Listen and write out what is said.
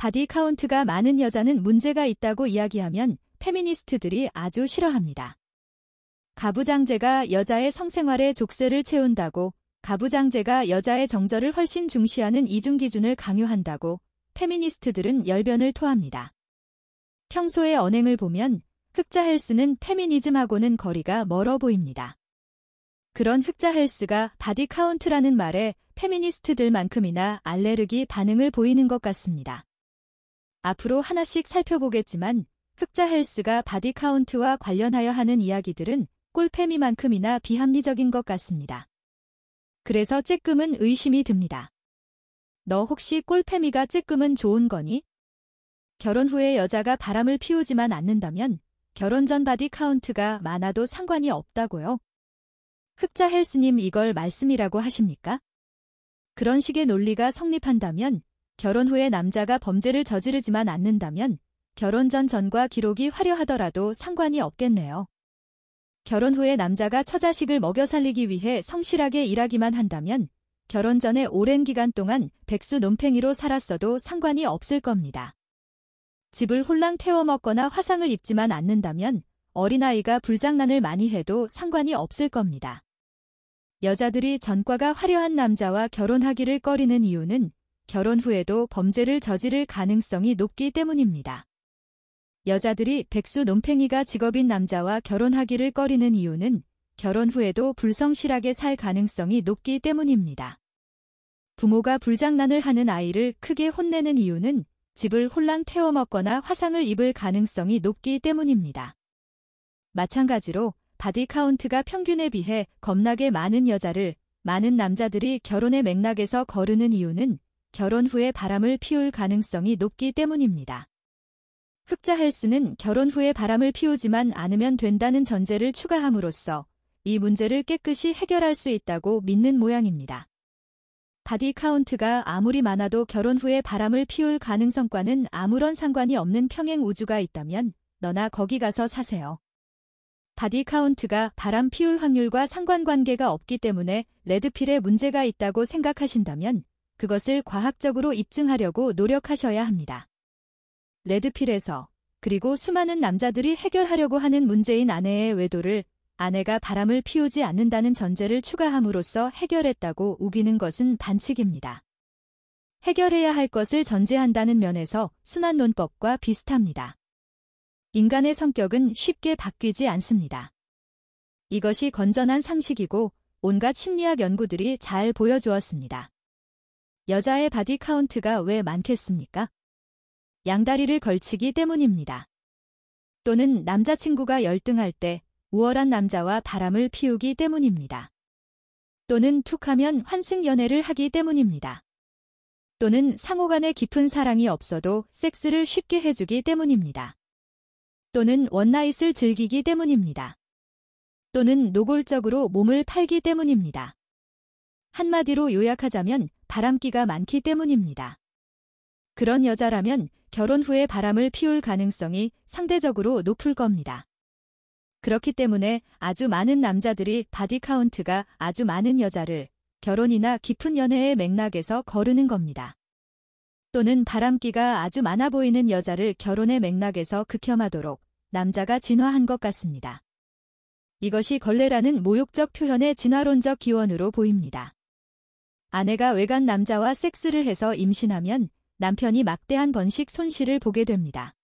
바디 카운트가 많은 여자는 문제가 있다고 이야기하면 페미니스트들이 아주 싫어합니다. 가부장제가 여자의 성생활에 족쇄를 채운다고, 가부장제가 여자의 정절을 훨씬 중시하는 이중 기준을 강요한다고 페미니스트들은 열변을 토합니다. 평소의 언행을 보면 흑자 헬스는 페미니즘하고는 거리가 멀어 보입니다. 그런 흑자 헬스가 바디 카운트라는 말에 페미니스트들만큼이나 알레르기 반응을 보이는 것 같습니다. 앞으로 하나씩 살펴보겠지만 흑자 헬스가 바디 카운트와 관련하여 하는 이야기들은 꼴패미만큼이나 비합리적인 것 같습니다. 그래서 쬐끔은 의심이 듭니다. 너 혹시 꼴패미가 쬐끔은 좋은 거니? 결혼 후에 여자가 바람을 피우지만 않는다면 결혼 전 바디 카운트가 많아도 상관이 없다고요? 흑자 헬스님 이걸 말씀이라고 하십니까? 그런 식의 논리가 성립한다면 결혼 후에 남자가 범죄를 저지르지만 않는다면 결혼 전 전과 기록이 화려하더라도 상관이 없겠네요. 결혼 후에 남자가 처자식을 먹여 살리기 위해 성실하게 일하기만 한다면 결혼 전에 오랜 기간 동안 백수 논팽이로 살았어도 상관이 없을 겁니다. 집을 홀랑 태워먹거나 화상을 입지만 않는다면 어린아이가 불장난을 많이 해도 상관이 없을 겁니다. 여자들이 전과가 화려한 남자와 결혼하기를 꺼리는 이유는 결혼 후에도 범죄를 저지를 가능성이 높기 때문입니다. 여자들이 백수 논팽이가 직업인 남자와 결혼하기를 꺼리는 이유는 결혼 후에도 불성실하게 살 가능성이 높기 때문입니다. 부모가 불장난을 하는 아이를 크게 혼내는 이유는 집을 혼랑 태워먹거나 화상을 입을 가능성이 높기 때문입니다. 마찬가지로 바디 카운트가 평균에 비해 겁나게 많은 여자를 많은 남자들이 결혼의 맥락에서 거르는 이유는 결혼 후에 바람을 피울 가능성이 높기 때문입니다. 흑자 헬스는 결혼 후에 바람을 피우지만 않으면 된다는 전제를 추가함으로써 이 문제를 깨끗이 해결할 수 있다고 믿는 모양입니다. 바디 카운트가 아무리 많아도 결혼 후에 바람을 피울 가능성과는 아무런 상관이 없는 평행 우주가 있다면 너나 거기 가서 사세요. 바디 카운트가 바람 피울 확률과 상관관계가 없기 때문에 레드필에 문제가 있다고 생각하신다면 그것을 과학적으로 입증하려고 노력하셔야 합니다. 레드필에서 그리고 수많은 남자들이 해결하려고 하는 문제인 아내의 외도를 아내가 바람을 피우지 않는다는 전제를 추가함으로써 해결했다고 우기는 것은 반칙입니다. 해결해야 할 것을 전제한다는 면에서 순환논법과 비슷합니다. 인간의 성격은 쉽게 바뀌지 않습니다. 이것이 건전한 상식이고 온갖 심리학 연구들이 잘 보여주었습니다. 여자의 바디 카운트가 왜 많겠습니까? 양다리를 걸치기 때문입니다. 또는 남자친구가 열등할 때 우월한 남자와 바람을 피우기 때문입니다. 또는 툭하면 환승 연애를 하기 때문입니다. 또는 상호간에 깊은 사랑이 없어도 섹스를 쉽게 해주기 때문입니다. 또는 원나잇을 즐기기 때문입니다. 또는 노골적으로 몸을 팔기 때문입니다. 한마디로 요약하자면 바람기가 많기 때문입니다. 그런 여자라면 결혼 후에 바람을 피울 가능성이 상대적으로 높을 겁니다. 그렇기 때문에 아주 많은 남자들이 바디카운트가 아주 많은 여자를 결혼이나 깊은 연애의 맥락에서 거르는 겁니다. 또는 바람기가 아주 많아 보이는 여자를 결혼의 맥락에서 극혐하도록 남자가 진화한 것 같습니다. 이것이 걸레라는 모욕적 표현의 진화론적 기원으로 보입니다. 아내가 외간 남자와 섹스를 해서 임신하면 남편이 막대한 번식 손실을 보게 됩니다.